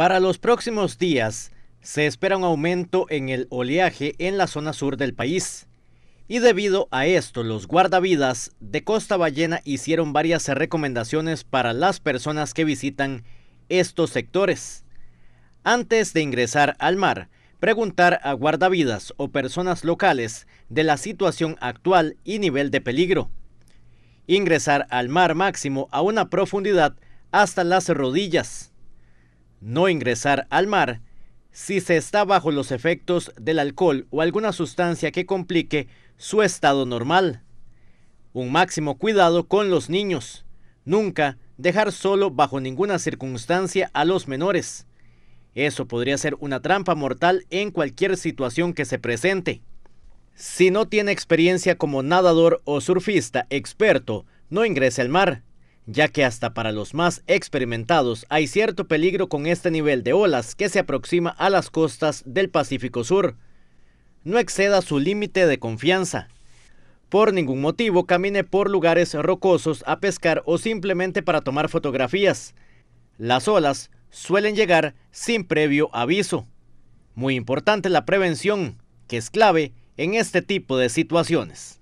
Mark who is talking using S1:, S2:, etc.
S1: Para los próximos días se espera un aumento en el oleaje en la zona sur del país. Y debido a esto, los guardavidas de Costa Ballena hicieron varias recomendaciones para las personas que visitan estos sectores. Antes de ingresar al mar, preguntar a guardavidas o personas locales de la situación actual y nivel de peligro. Ingresar al mar máximo a una profundidad hasta las rodillas no ingresar al mar si se está bajo los efectos del alcohol o alguna sustancia que complique su estado normal. Un máximo cuidado con los niños. Nunca dejar solo bajo ninguna circunstancia a los menores. Eso podría ser una trampa mortal en cualquier situación que se presente. Si no tiene experiencia como nadador o surfista experto, no ingrese al mar ya que hasta para los más experimentados hay cierto peligro con este nivel de olas que se aproxima a las costas del Pacífico Sur. No exceda su límite de confianza. Por ningún motivo camine por lugares rocosos a pescar o simplemente para tomar fotografías. Las olas suelen llegar sin previo aviso. Muy importante la prevención, que es clave en este tipo de situaciones.